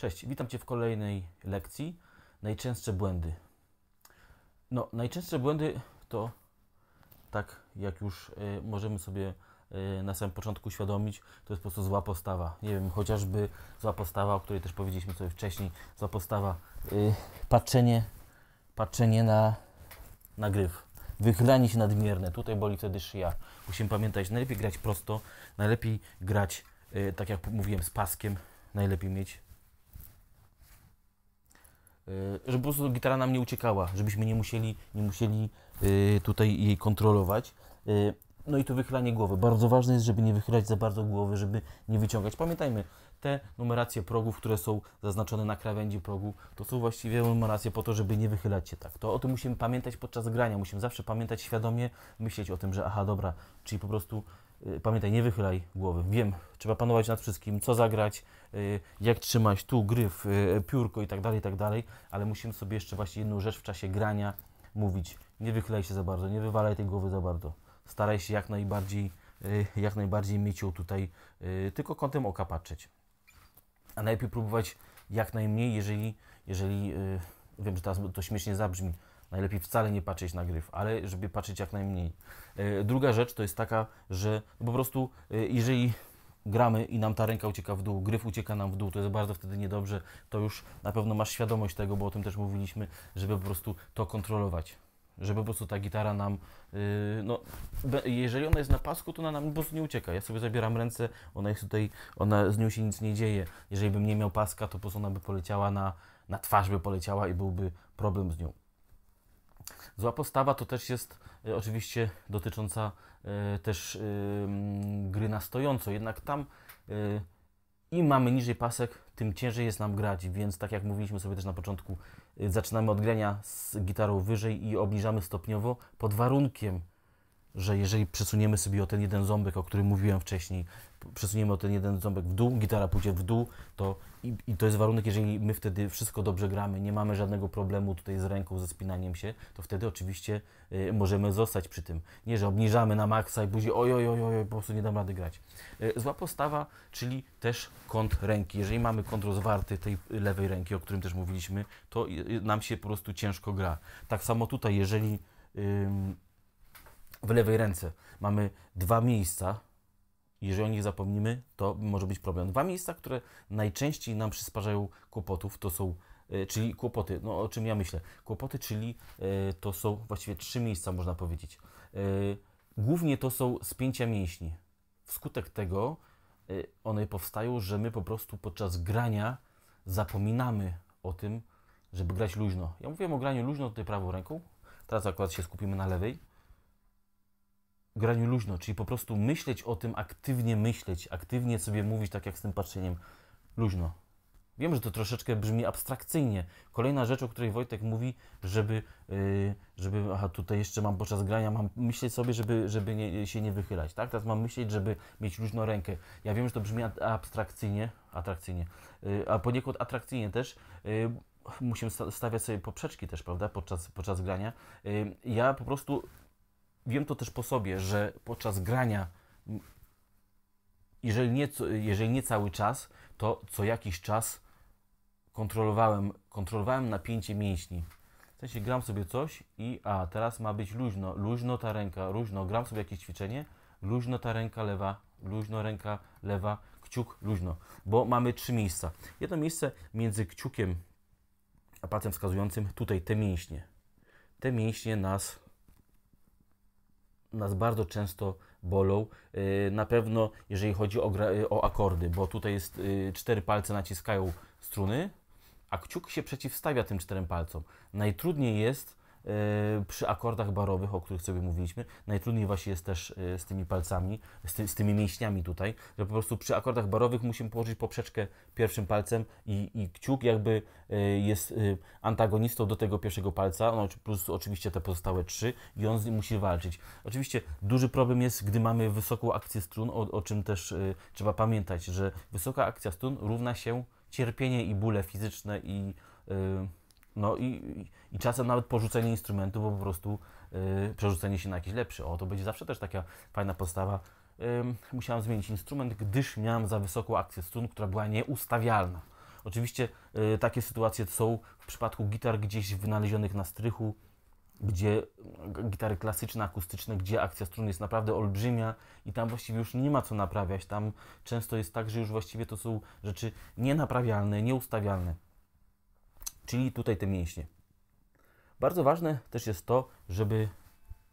Cześć, witam Cię w kolejnej lekcji. Najczęstsze błędy. No, najczęstsze błędy to tak, jak już y, możemy sobie y, na samym początku uświadomić, to jest po prostu zła postawa. Nie wiem, chociażby zła postawa, o której też powiedzieliśmy sobie wcześniej, zła postawa, y, patrzenie, patrzenie na, na gryf. Wychylanie się nadmierne, tutaj boli wtedy szyja. Musimy pamiętać, najlepiej grać prosto, najlepiej grać, y, tak jak mówiłem, z paskiem, najlepiej mieć Y, żeby po prostu gitara nam nie uciekała, żebyśmy nie musieli, nie musieli y, tutaj jej kontrolować. Y, no i to wychylanie głowy. Bardzo ważne jest, żeby nie wychylać za bardzo głowy, żeby nie wyciągać. Pamiętajmy, te numeracje progów, które są zaznaczone na krawędzi progu, to są właściwie numeracje po to, żeby nie wychylać się tak. To o tym musimy pamiętać podczas grania. Musimy zawsze pamiętać świadomie, myśleć o tym, że aha, dobra, czyli po prostu Y, pamiętaj, nie wychylaj głowy. Wiem, trzeba panować nad wszystkim, co zagrać, y, jak trzymać tu gryf, y, piórko i tak dalej, i tak dalej, ale musimy sobie jeszcze właśnie jedną rzecz w czasie grania mówić. Nie wychylaj się za bardzo, nie wywalaj tej głowy za bardzo. Staraj się jak najbardziej, jak najbardziej mieć ją tutaj, tylko kątem oka patrzeć. A najlepiej próbować jak najmniej, jeżeli, jeżeli wiem, że teraz to śmiesznie zabrzmi, Najlepiej wcale nie patrzeć na gryf, ale żeby patrzeć jak najmniej. E, druga rzecz to jest taka, że no po prostu e, jeżeli gramy i nam ta ręka ucieka w dół, gryf ucieka nam w dół, to jest bardzo wtedy niedobrze, to już na pewno masz świadomość tego, bo o tym też mówiliśmy, żeby po prostu to kontrolować. Żeby po prostu ta gitara nam, yy, no, be, jeżeli ona jest na pasku, to ona nam po prostu nie ucieka. Ja sobie zabieram ręce, ona jest tutaj, ona, z nią się nic nie dzieje. Jeżeli bym nie miał paska, to po prostu ona by poleciała na, na twarz by poleciała i byłby problem z nią. Zła postawa to też jest e, oczywiście dotycząca e, też e, gry na stojąco, jednak tam im mamy niżej pasek, tym ciężej jest nam grać, więc tak jak mówiliśmy sobie też na początku, zaczynamy od grania z gitarą wyżej i obniżamy stopniowo pod warunkiem, że jeżeli przesuniemy sobie o ten jeden ząbek, o którym mówiłem wcześniej, przesuniemy o ten jeden ząbek w dół, gitara pójdzie w dół, to i, i, to jest warunek, jeżeli my wtedy wszystko dobrze gramy, nie mamy żadnego problemu tutaj z ręką, ze spinaniem się, to wtedy oczywiście y, możemy zostać przy tym. Nie, że obniżamy na maksa i później oj, oj, oj, oj po prostu nie dam rady grać. Y, zła postawa, czyli też kąt ręki. Jeżeli mamy kąt rozwarty tej lewej ręki, o którym też mówiliśmy, to y, nam się po prostu ciężko gra. Tak samo tutaj, jeżeli w lewej ręce mamy dwa miejsca, jeżeli o nich zapomnimy, to może być problem. Dwa miejsca, które najczęściej nam przysparzają kłopotów, to są e, czyli kłopoty, no o czym ja myślę. Kłopoty, czyli e, to są właściwie trzy miejsca, można powiedzieć. E, głównie to są spięcia mięśni. Wskutek tego one powstają, że my po prostu podczas grania zapominamy o tym, żeby grać luźno. Ja mówiłem o graniu luźno tutaj prawą ręką, teraz akurat się skupimy na lewej graniu luźno, czyli po prostu myśleć o tym, aktywnie myśleć, aktywnie sobie mówić, tak jak z tym patrzeniem luźno. Wiem, że to troszeczkę brzmi abstrakcyjnie. Kolejna rzecz, o której Wojtek mówi, żeby, y, żeby aha, tutaj jeszcze mam podczas grania, mam myśleć sobie, żeby, żeby nie, się nie wychylać, tak? Teraz mam myśleć, żeby mieć luźną rękę. Ja wiem, że to brzmi abstrakcyjnie, atrakcyjnie, y, a poniekąd atrakcyjnie też, y, musimy stawiać sobie poprzeczki też, prawda, podczas, podczas grania. Ja po prostu wiem to też po sobie, że podczas grania, jeżeli nie, jeżeli nie cały czas, to co jakiś czas kontrolowałem, kontrolowałem napięcie mięśni. W sensie gram sobie coś i a teraz ma być luźno, luźno ta ręka, luźno, gram sobie jakieś ćwiczenie, luźno ta ręka lewa, luźno ręka lewa, kciuk luźno, bo mamy trzy miejsca. Jedno miejsce między kciukiem a palcem wskazującym, tutaj te mięśnie. Te mięśnie nas nas bardzo często bolą. Y, na pewno, jeżeli chodzi o, y, o akordy, bo tutaj jest y, cztery palce naciskają struny, a kciuk się przeciwstawia tym czterem palcom. Najtrudniej jest E, przy akordach barowych, o których sobie mówiliśmy, najtrudniej właśnie jest też e, z tymi palcami, z, ty, z, tymi mięśniami tutaj, że po prostu przy akordach barowych musimy położyć poprzeczkę pierwszym palcem i, i kciuk jakby e, jest antagonistą do tego pierwszego palca, no, plus oczywiście te pozostałe trzy i on z nim musi walczyć. Oczywiście duży problem jest, gdy mamy wysoką akcję strun, o, o czym też trzeba pamiętać, że wysoka akcja strun równa się cierpienie i bóle fizyczne i... Yy, no i, i czasem nawet porzucenie instrumentu, bo po prostu yy, przerzucenie się na jakiś lepszy. O, to będzie zawsze też taka fajna podstawa. Yy, musiałem zmienić instrument, gdyż miałem za wysoką akcję strun, która była nieustawialna. Oczywiście yy, takie sytuacje są w przypadku gitar gdzieś wynalezionych na strychu, gdzie gitary klasyczne, akustyczne, gdzie akcja strun jest naprawdę olbrzymia i tam właściwie już nie ma co naprawiać. Tam często jest tak, że już właściwie to są rzeczy nienaprawialne, nieustawialne czyli tutaj te mięśnie. Bardzo ważne też jest to, żeby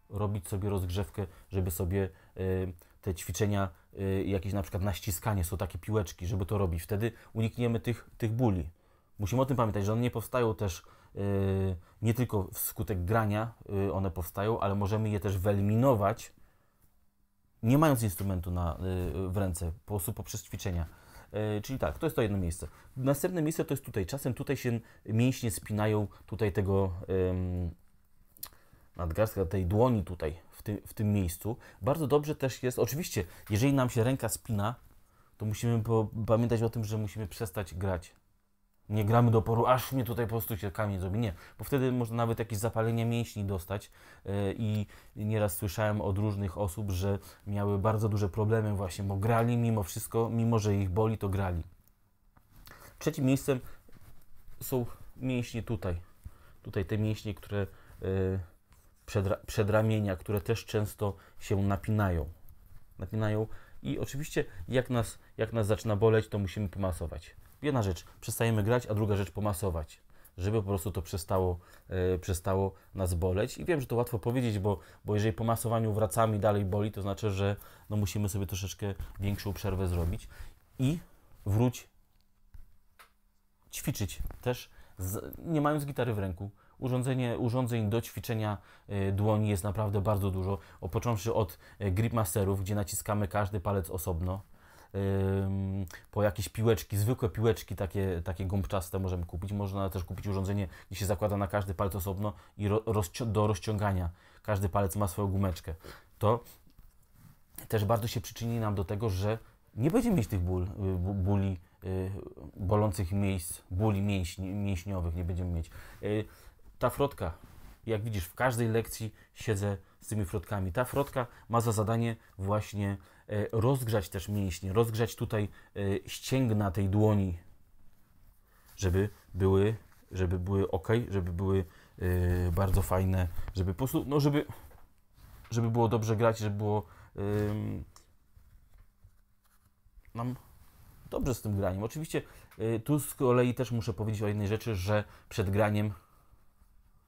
robić sobie rozgrzewkę, żeby sobie y, te ćwiczenia, y, jakieś na przykład naściskanie, są takie piłeczki, żeby to robić. Wtedy unikniemy tych, tych bóli. Musimy o tym pamiętać, że one nie powstają też y, nie tylko wskutek grania, one powstają, ale możemy je też wyeliminować, nie mając instrumentu na, w ręce, po prostu poprzez ćwiczenia. E, czyli tak, to jest to jedno miejsce. Następne miejsce to jest tutaj. Czasem tutaj się mięśnie spinają tutaj tego um, nadgarstka, tej dłoni tutaj, w, ty, w tym miejscu. Bardzo dobrze też jest, oczywiście, jeżeli nam się ręka spina, to musimy pamiętać o tym, że musimy przestać grać nie gramy do poru, aż mnie tutaj po prostu się kamień zrobi. Nie, bo wtedy można nawet jakieś zapalenie mięśni dostać e, i nieraz słyszałem od różnych osób, że miały bardzo duże problemy właśnie, bo grali mimo wszystko, mimo że ich boli, to grali. Trzecim miejscem są mięśnie tutaj. Tutaj te mięśnie, które e, przedramienia, które też często się napinają. Napinają i oczywiście jak nas, jak nas zaczyna boleć, to musimy pomasować jedna rzecz, przestajemy grać, a druga rzecz pomasować, żeby po prostu to przestało, e, przestało nas boleć. I wiem, że to łatwo powiedzieć, bo, bo jeżeli po masowaniu wracamy dalej boli, to znaczy, że no, musimy sobie troszeczkę większą przerwę zrobić i wróć ćwiczyć też, z, nie mając gitary w ręku. Urządzenie, urządzeń do ćwiczenia y, dłoni jest naprawdę bardzo dużo, począwszy od e, grip masterów, gdzie naciskamy każdy palec osobno, po jakieś piłeczki, zwykłe piłeczki takie, takie gąbczaste możemy kupić. Można też kupić urządzenie, gdzie się zakłada na każdy palec osobno i rozci do rozciągania. Każdy palec ma swoją gumeczkę. To też bardzo się przyczyni nam do tego, że nie będziemy mieć tych ból, y, bóli, y, bolących miejsc, bóli mięśni, mięśniowych nie będziemy mieć. Y, ta frotka, jak widzisz, w każdej lekcji siedzę z tymi frotkami. Ta frotka ma za zadanie właśnie E, rozgrzać też mięśnie, rozgrzać tutaj e, ścięgna tej dłoni, żeby były, żeby były ok, żeby były e, bardzo fajne, żeby po prostu, no żeby, żeby było dobrze grać, żeby było nam dobrze z tym graniem. Oczywiście tu z kolei też muszę powiedzieć o jednej rzeczy, że przed graniem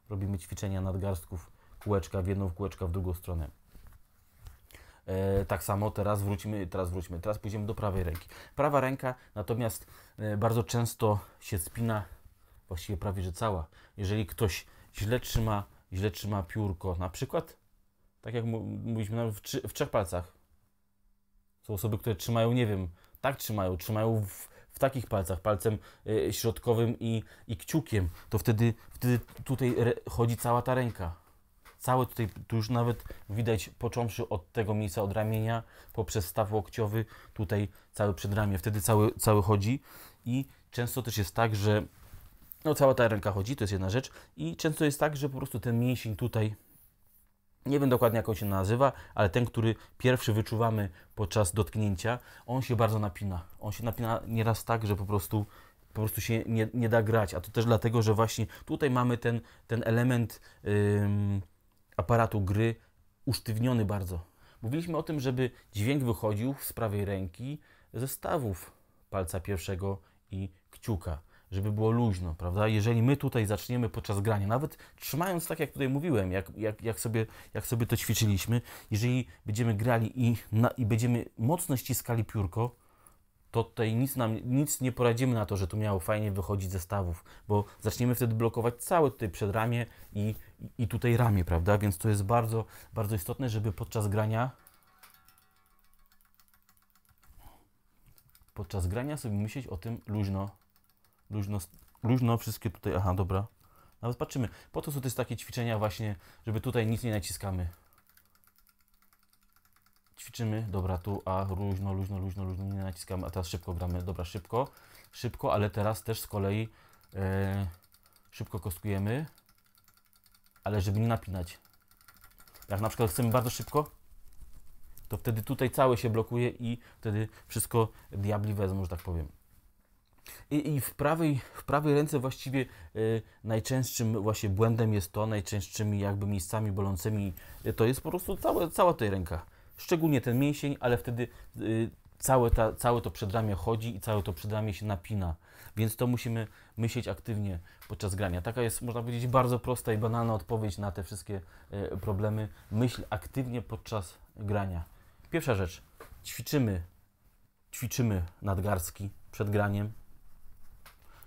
robimy ćwiczenia nadgarstków, kółeczka w jedną, kółeczka w drugą stronę. E, tak samo teraz wróćmy, teraz wróćmy, teraz pójdziemy do prawej ręki. Prawa ręka natomiast e, bardzo często się spina, właściwie prawie że cała. Jeżeli ktoś źle trzyma, źle trzyma piórko, na przykład, tak jak mówiliśmy, no, w, w trzech palcach. Są osoby, które trzymają, nie wiem, tak trzymają, trzymają w, w takich palcach, palcem e, środkowym i, i kciukiem, to wtedy, wtedy tutaj chodzi cała ta ręka. Całe tutaj, tu już nawet widać, począwszy od tego miejsca od ramienia, poprzez staw łokciowy, tutaj cały przedramię, wtedy cały, cały chodzi i często też jest tak, że no cała ta ręka chodzi, to jest jedna rzecz i często jest tak, że po prostu ten mięsień tutaj nie wiem dokładnie jak on się nazywa, ale ten, który pierwszy wyczuwamy podczas dotknięcia, on się bardzo napina. On się napina nieraz tak, że po prostu, po prostu się nie, nie da grać. A to też dlatego, że właśnie tutaj mamy ten, ten element aparatu gry usztywniony bardzo. Mówiliśmy o tym, żeby dźwięk wychodził z prawej ręki ze stawów palca pierwszego i kciuka, żeby było luźno, prawda? Jeżeli my tutaj zaczniemy podczas grania, nawet trzymając tak, jak tutaj mówiłem, jak, jak, jak, sobie, jak sobie to ćwiczyliśmy, jeżeli będziemy grali i, na, i będziemy mocno ściskali piórko, to tutaj nic, nam, nic nie poradzimy na to, że tu miało fajnie wychodzić ze stawów, bo zaczniemy wtedy blokować całe tutaj przedramię i, i tutaj ramię, prawda? Więc to jest bardzo, bardzo istotne, żeby podczas grania podczas grania sobie myśleć o tym luźno, luźno, luźno wszystkie tutaj, aha, dobra. Nawet patrzymy, po to są też takie ćwiczenia właśnie, żeby tutaj nic nie naciskamy ćwiczymy, dobra tu, a luźno, luźno, luźno, luźno, nie naciskamy, a teraz szybko gramy, dobra szybko, szybko, ale teraz też z kolei e, szybko kostkujemy, ale żeby nie napinać. Jak na przykład chcemy bardzo szybko, to wtedy tutaj całe się blokuje i wtedy wszystko diabli wezmą, że tak powiem. I, I, w, prawej, w prawej ręce właściwie y, najczęstszym właśnie błędem jest to, najczęstszymi jakby miejscami bolącymi to jest po prostu całe, cała tutaj ręka szczególnie ten mięsień, ale wtedy y, całe, ta, całe to przedramię chodzi i całe to przedramię się napina. Więc to musimy myśleć aktywnie podczas grania. Taka jest, można powiedzieć, bardzo prosta i banalna odpowiedź na te wszystkie y, problemy. Myśl aktywnie podczas grania. Pierwsza rzecz, ćwiczymy, ćwiczymy nadgarstki przed graniem,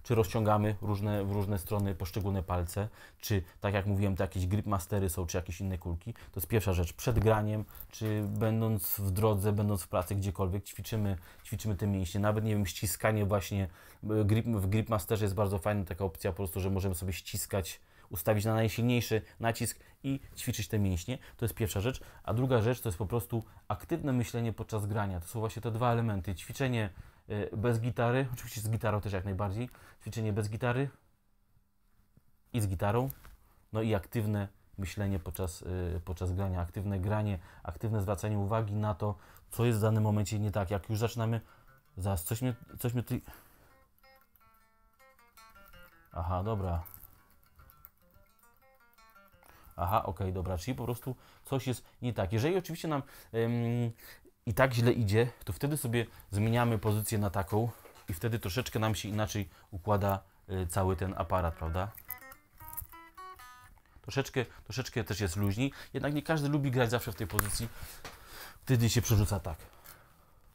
czy rozciągamy różne, w różne strony poszczególne palce, czy tak jak mówiłem, to jakieś grip mastery są, czy jakieś inne kulki. To jest pierwsza rzecz. Przed graniem, czy będąc w drodze, będąc w pracy, gdziekolwiek, ćwiczymy, ćwiczymy te mięśnie. Nawet, nie wiem, ściskanie właśnie, e, grip, w grip masterze jest bardzo fajna taka opcja po prostu, że możemy sobie ściskać ustawić na najsilniejszy nacisk i ćwiczyć te mięśnie. To jest pierwsza rzecz. A druga rzecz to jest po prostu aktywne myślenie podczas grania. To są właśnie te dwa elementy. Ćwiczenie Y, bez gitary, oczywiście z gitarą też jak najbardziej, ćwiczenie bez gitary i z gitarą, no i aktywne myślenie podczas, y, podczas grania, aktywne granie, aktywne zwracanie uwagi na to, co jest w danym momencie nie tak. Jak już zaczynamy, zaraz, coś mi coś mi Aha, dobra. Aha, okej, okay, dobra, czyli po prostu coś jest nie tak. Jeżeli oczywiście nam ym, i tak źle idzie, to wtedy sobie zmieniamy pozycję na taką i wtedy troszeczkę nam się inaczej układa y, cały ten aparat, prawda? Troszeczkę, troszeczkę też jest luźniej, jednak nie każdy lubi grać zawsze w tej pozycji, wtedy się przerzuca tak.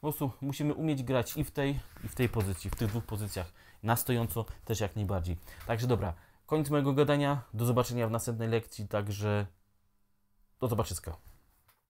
Po prostu musimy umieć grać i w tej, i w tej pozycji, w tych dwóch pozycjach. Na stojąco też jak najbardziej. Także dobra, koniec mojego gadania. Do zobaczenia w następnej lekcji. Także do zobaczyska.